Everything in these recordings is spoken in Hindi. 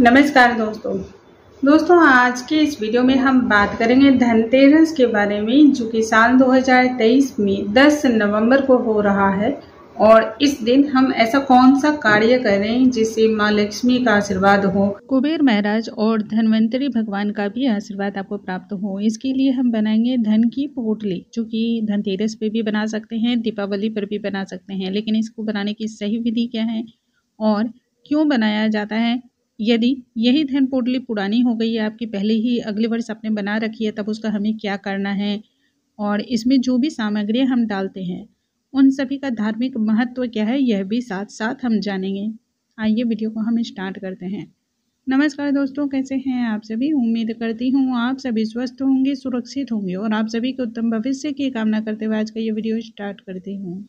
नमस्कार दोस्तों दोस्तों आज के इस वीडियो में हम बात करेंगे धनतेरस के बारे में जो कि साल 2023 में 10 नवंबर को हो रहा है और इस दिन हम ऐसा कौन सा कार्य करें जिससे माँ लक्ष्मी का आशीर्वाद हो कुबेर महाराज और धनवंतरी भगवान का भी आशीर्वाद आपको प्राप्त हो इसके लिए हम बनाएंगे धन की पोटली जो कि धनतेरस पे भी बना सकते हैं दीपावली पर भी बना सकते हैं लेकिन इसको बनाने की सही विधि क्या है और क्यों बनाया जाता है यदि यही धन पोटली पुरानी हो गई है आपकी पहले ही अगले वर्ष आपने बना रखी है तब उसका हमें क्या करना है और इसमें जो भी सामग्री हम डालते हैं उन सभी का धार्मिक महत्व क्या है यह भी साथ साथ हम जानेंगे आइए वीडियो को हम स्टार्ट करते हैं नमस्कार दोस्तों कैसे हैं आप सभी उम्मीद करती हूँ आप सभी स्वस्थ होंगे सुरक्षित होंगे और आप सभी के उत्तम भविष्य की कामना करते हुए आज का ये वीडियो स्टार्ट करती हूँ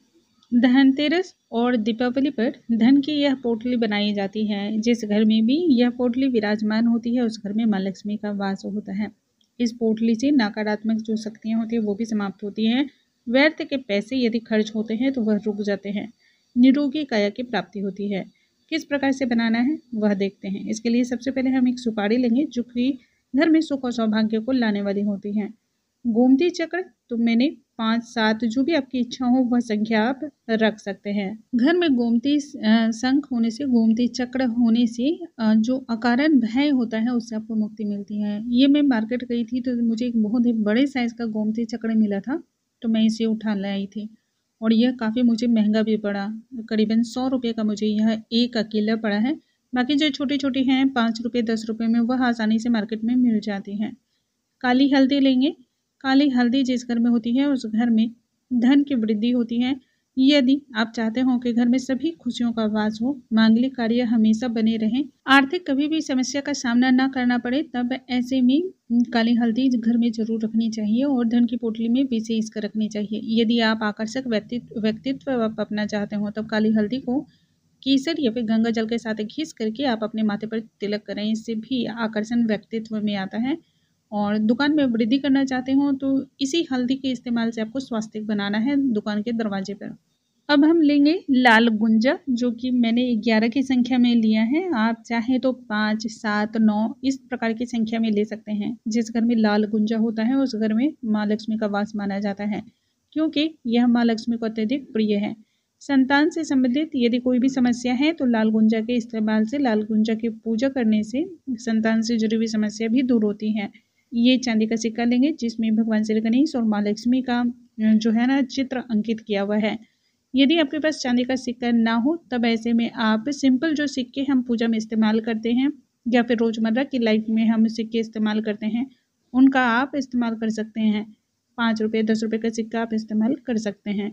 धनतेरस और दीपावली पर धन की यह पोटली बनाई जाती है जिस घर में भी यह पोटली विराजमान होती है उस घर में माँ लक्ष्मी का वास होता है इस पोटली से नकारात्मक जो शक्तियाँ होती हैं वो भी समाप्त होती हैं व्यर्थ के पैसे यदि खर्च होते हैं तो वह रुक जाते हैं निरोगी काया की प्राप्ति होती है किस प्रकार से बनाना है वह देखते हैं इसके लिए सबसे पहले हम एक सुपारी लेंगे जो कि घर में सुख और सौभाग्य को लाने वाली होती है गोमती चक्र तो मैंने पाँच सात जो भी आपकी इच्छा हो वह संख्या आप रख सकते हैं घर में गोमती संख होने से गोमती चक्र होने से जो अकारण भय होता है उससे आपको मुक्ति मिलती है ये मैं मार्केट गई थी तो मुझे एक बहुत ही बड़े साइज का गोमती चक्र मिला था तो मैं इसे उठा आई थी और यह काफ़ी मुझे महंगा भी पड़ा करीबन सौ रुपये का मुझे यह एक अकेला पड़ा है बाकी जो छोटी छोटी हैं पाँच रुपये दस रुपये में वह आसानी से मार्केट में मिल जाती हैं काली हल्दी लेंगे काली हल्दी जिस घर में होती है उस घर में धन की वृद्धि होती है यदि आप चाहते हो कि घर में सभी खुशियों का वास हो मांगलिक कार्य हमेशा बने रहें आर्थिक कभी भी समस्या का सामना न करना पड़े तब ऐसे में काली हल्दी घर में जरूर रखनी चाहिए और धन की पोटली में विशेष कर रखनी चाहिए यदि आप आकर्षक व्यक्तित्व व्यक्तित्व अपना चाहते हो तब काली हल्दी को केसर या फिर गंगा जल के साथ घीस करके आप अपने माथे पर तिलक करें इससे भी आकर्षण व्यक्तित्व में आता है और दुकान में वृद्धि करना चाहते हो तो इसी हल्दी के इस्तेमाल से आपको स्वास्थ्य बनाना है दुकान के दरवाजे पर अब हम लेंगे लाल गुंजा जो कि मैंने ग्यारह की संख्या में लिया है आप चाहें तो पाँच सात नौ इस प्रकार की संख्या में ले सकते हैं जिस घर में लाल गुंजा होता है उस घर में माँ लक्ष्मी का वास माना जाता है क्योंकि यह माँ लक्ष्मी को अत्यधिक प्रिय है संतान से संबंधित यदि कोई भी समस्या है तो लाल गुंजा के इस्तेमाल से लाल गुंजा की पूजा करने से संतान से जुड़ी हुई समस्या भी दूर होती है ये चांदी का सिक्का लेंगे जिसमें भगवान श्री गणेश और माँ लक्ष्मी का जो है ना चित्र अंकित किया हुआ है यदि आपके पास चांदी का सिक्का ना हो तब ऐसे में आप सिंपल जो सिक्के हम पूजा में इस्तेमाल करते हैं या फिर रोज़मर्रा की लाइफ में हम सिक्के इस्तेमाल करते हैं उनका आप इस्तेमाल कर सकते हैं पाँच रुपये दस रुपये का सिक्का आप इस्तेमाल कर सकते हैं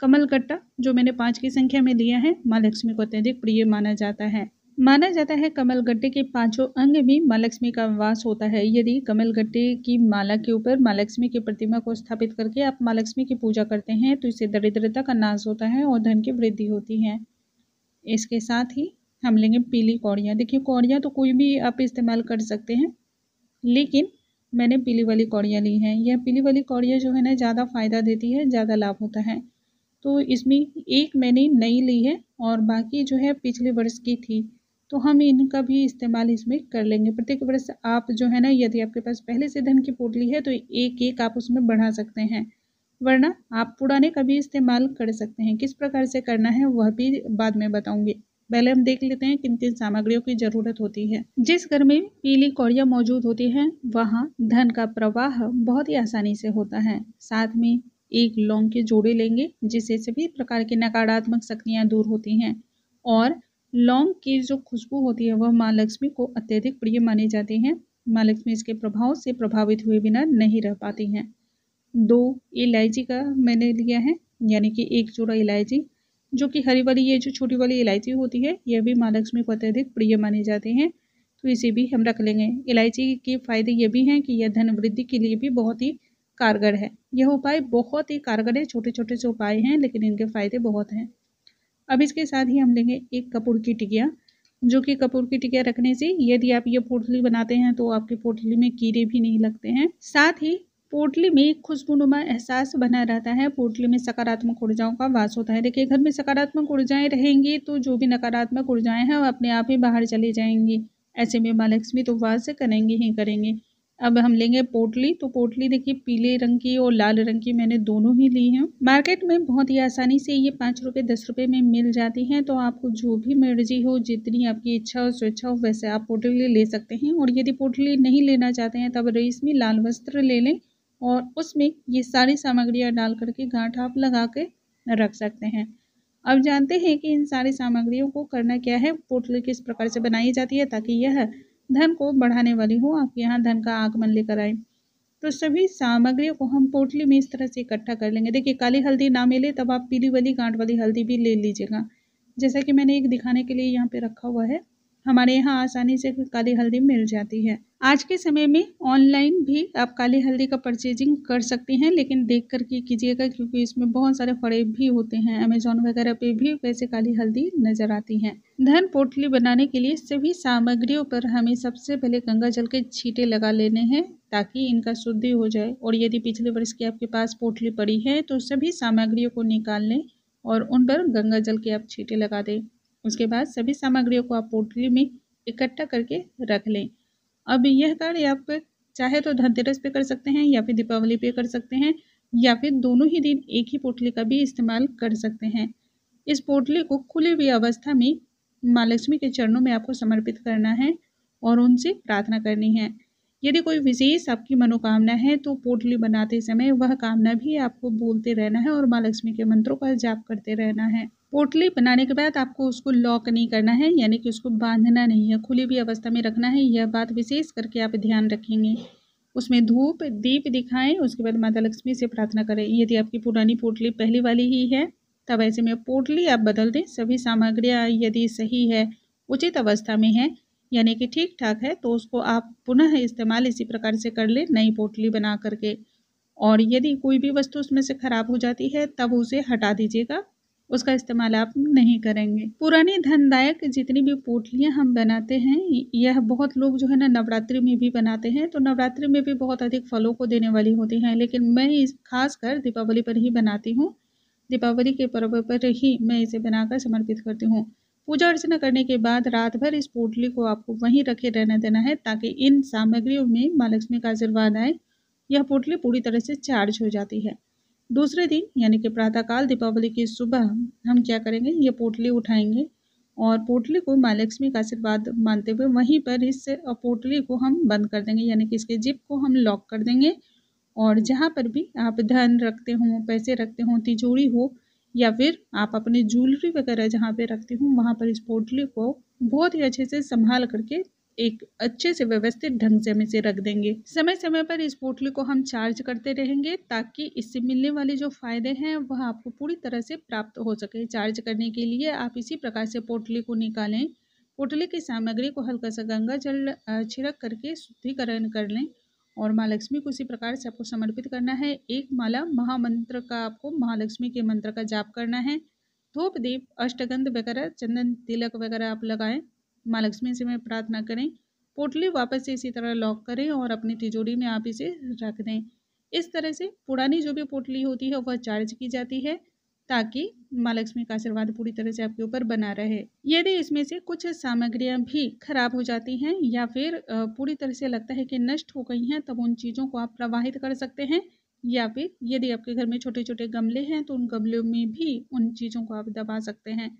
कमल कट्टा जो मैंने पाँच की संख्या में लिया है माँ लक्ष्मी को अत्यधिक प्रिय माना जाता है माना जाता है कमल गट्टे के पांचों अंग में माँ लक्ष्मी का वास होता है यदि कमल गट्टे की माला के ऊपर माँ लक्ष्मी की प्रतिमा को स्थापित करके आप माँ लक्ष्मी की पूजा करते हैं तो इससे दरिद्रता का नाश होता है और धन की वृद्धि होती है इसके साथ ही हम लेंगे पीली कौड़ियाँ देखिए कौड़ियाँ तो कोई भी आप इस्तेमाल कर सकते हैं लेकिन मैंने पीली वाली कौड़ियाँ ली हैं यह पीली वाली कौड़ियाँ जो है ना ज़्यादा फ़ायदा देती है ज़्यादा लाभ होता है तो इसमें एक मैंने नई ली है और बाकी जो है पिछले वर्ष की थी तो हम इनका भी इस्तेमाल इसमें कर लेंगे प्रत्येक वर्ष आप जो है ना यदि आपके पास पहले से धन की पोटली है तो एक एक आप उसमें बढ़ा सकते हैं वरना आप पुराने का भी इस्तेमाल कर सकते हैं किस प्रकार से करना है वह भी बाद में बताऊंगी पहले हम देख लेते हैं किन किन सामग्रियों की जरूरत होती है जिस घर में पीली कौड़िया मौजूद होती है वहाँ धन का प्रवाह बहुत ही आसानी से होता है साथ में एक लौंग के जोड़े लेंगे जिससे सभी प्रकार की नकारात्मक शक्तियाँ दूर होती हैं और लौंग की जो खुशबू होती है वह माँ लक्ष्मी को अत्यधिक प्रिय मानी जाती हैं माँ लक्ष्मी इसके प्रभाव से प्रभावित हुए बिना नहीं रह पाती हैं दो इलायची का मैंने लिया है यानी कि एक जोड़ा इलायची जो कि हरी वाली ये जो छोटी वाली इलायची होती है यह भी माँ लक्ष्मी को अत्यधिक प्रिय मानी जाती हैं तो इसे भी हम रख लेंगे इलायची के फायदे ये भी हैं कि यह धन वृद्धि के लिए भी बहुत ही कारगर है यह उपाय बहुत ही कारगर है छोटे छोटे से उपाय हैं लेकिन इनके फायदे बहुत हैं अब इसके साथ ही हम लेंगे एक कपूर की टिकिया जो कि कपूर की टिकिया रखने से यदि आप ये पोटली बनाते हैं तो आपकी पोटली में कीड़े भी नहीं लगते हैं साथ ही पोटली में खुशबूनुमा एहसास बना रहता है पोटली में सकारात्मक ऊर्जाओं का वास होता है देखिए घर में सकारात्मक ऊर्जाएं रहेंगी तो जो भी नकारात्मक ऊर्जाएं हैं वो अपने आप ही बाहर चली जाएंगी ऐसे में माँ लक्ष्मी तो वास करेंगी ही करेंगे अब हम लेंगे पोटली तो पोटली देखिए पीले रंग की और लाल रंग की मैंने दोनों ही ली हैं मार्केट में बहुत ही आसानी से ये पाँच रुपये दस रुपये में मिल जाती हैं तो आपको जो भी मर्जी हो जितनी आपकी इच्छा हो स्वेच्छा हो वैसे आप पोटली ले सकते हैं और यदि पोटली नहीं लेना चाहते हैं तब में लाल वस्त्र ले लें और उसमें ये सारी सामग्रियाँ डाल करके गांठ आप लगा के रख सकते हैं अब जानते हैं कि इन सारी सामग्रियों को करना क्या है पोटली किस प्रकार से बनाई जाती है ताकि यह धन को बढ़ाने वाली हो आप यहाँ धन का आगमन लेकर आए तो सभी सामग्रियों को हम पोटली में इस तरह से इकट्ठा कर लेंगे देखिए काली हल्दी ना मिले तब आप पीली वाली गांठ वाली हल्दी भी ले लीजिएगा जैसा कि मैंने एक दिखाने के लिए यहाँ पे रखा हुआ है हमारे यहाँ आसानी से काली हल्दी मिल जाती है आज के समय में ऑनलाइन भी आप काली हल्दी का परचेजिंग कर सकते हैं लेकिन देख कर के कीजिएगा क्योंकि इसमें बहुत सारे फरेब भी होते हैं अमेजोन वगैरह पे भी वैसे काली हल्दी नज़र आती है धन पोटली बनाने के लिए सभी सामग्रियों पर हमें सबसे पहले गंगा जल के छीटे लगा लेने हैं ताकि इनका शुद्धि हो जाए और यदि पिछले वर्ष की आपके पास पोटली पड़ी है तो सभी सामग्रियों को निकाल लें और उन पर गंगा जल के आप छीटे लगा दें उसके बाद सभी सामग्रियों को आप पोटली में इकट्ठा करके रख लें अब यह कार्य आप चाहे तो धनतेरस पे कर सकते हैं या फिर दीपावली पे कर सकते हैं या फिर दोनों ही दिन एक ही पोटली का भी इस्तेमाल कर सकते हैं इस पोटली को खुली हुई अवस्था में माँ लक्ष्मी के चरणों में आपको समर्पित करना है और उनसे प्रार्थना करनी है यदि कोई विशेष आपकी मनोकामना है तो पोटली बनाते समय वह कामना भी आपको बोलते रहना है और माँ लक्ष्मी के मंत्रों का जाप करते रहना है पोटली बनाने के बाद आपको उसको लॉक नहीं करना है यानी कि उसको बांधना नहीं है खुली भी अवस्था में रखना है यह बात विशेष करके आप ध्यान रखेंगे उसमें धूप दीप दिखाएं उसके बाद माता लक्ष्मी से प्रार्थना करें यदि आपकी पुरानी पोटली पहली वाली ही है तब ऐसे में पोटली आप बदल दें सभी सामग्रियाँ यदि सही है उचित अवस्था में है यानी कि ठीक ठाक है तो उसको आप पुनः इस्तेमाल इसी प्रकार से कर ले नई पोटली बना करके और यदि कोई भी वस्तु उसमें से ख़राब हो जाती है तब उसे हटा दीजिएगा उसका इस्तेमाल आप नहीं करेंगे पुरानी धनदायक जितनी भी पोटलियाँ हम बनाते हैं यह बहुत लोग जो है ना नवरात्रि में भी बनाते हैं तो नवरात्रि में भी बहुत अधिक फलों को देने वाली होती हैं लेकिन मैं इस खास कर दीपावली पर ही बनाती हूँ दीपावली के पर्व पर ही मैं इसे बनाकर समर्पित करती हूँ पूजा अर्चना करने के बाद रात भर इस पोटली को आपको वहीं रखे रहने देना है ताकि इन सामग्रियों में माँ लक्ष्मी का आशीर्वाद आए यह पोटली पूरी तरह से चार्ज हो जाती है दूसरे दिन यानी कि प्रातःकाल दीपावली की सुबह हम क्या करेंगे ये पोटली उठाएंगे और पोटली को माँ लक्ष्मी का आशीर्वाद मानते हुए वहीं पर इस पोटली को हम बंद कर देंगे यानी कि इसके जिप को हम लॉक कर देंगे और जहाँ पर भी आप धन रखते हों पैसे रखते हों तिजोरी हो या फिर आप अपने ज्वेलरी वगैरह जहाँ पे रखती हूँ वहाँ पर इस पोटली को बहुत ही अच्छे से संभाल करके एक अच्छे से व्यवस्थित ढंग से हम इसे रख देंगे समय समय पर इस पोटली को हम चार्ज करते रहेंगे ताकि इससे मिलने वाले जो फायदे हैं वह आपको पूरी तरह से प्राप्त हो सके चार्ज करने के लिए आप इसी प्रकार से पोटली को निकालें पोटली की सामग्री को हल्का सा गंगा जल छिड़क करके शुद्धिकरण कर लें और माँ लक्ष्मी को इसी प्रकार से आपको समर्पित करना है एक माला महामंत्र का आपको महालक्ष्मी के मंत्र का जाप करना है धूप दीप अष्टगंध वगैरह चंदन तिलक वगैरह आप लगाएं माँ लक्ष्मी से मैं प्रार्थना करें पोटली वापस से इसी तरह लॉक करें और अपनी तिजोरी में आप इसे रख दें इस तरह से पुरानी जो भी पोटली होती है वह चार्ज की जाती है ताकि माँ लक्ष्मी का आशीर्वाद पूरी तरह से आपके ऊपर बना रहे यदि इसमें से कुछ सामग्रियां भी खराब हो जाती हैं या फिर पूरी तरह से लगता है कि नष्ट हो गई हैं तब उन चीज़ों को आप प्रवाहित कर सकते हैं या फिर यदि आपके घर में छोटे छोटे गमले हैं तो उन गमलों में भी उन चीज़ों को आप दबा सकते हैं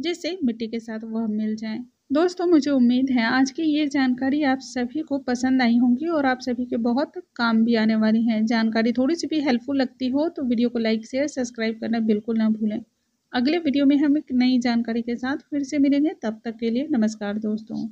जिससे मिट्टी के साथ वह मिल जाए दोस्तों मुझे उम्मीद है आज की ये जानकारी आप सभी को पसंद आई होंगी और आप सभी के बहुत काम भी आने वाली है जानकारी थोड़ी सी भी हेल्पफुल लगती हो तो वीडियो को लाइक शेयर सब्सक्राइब करना बिल्कुल ना भूलें अगले वीडियो में हम एक नई जानकारी के साथ फिर से मिलेंगे तब तक के लिए नमस्कार दोस्तों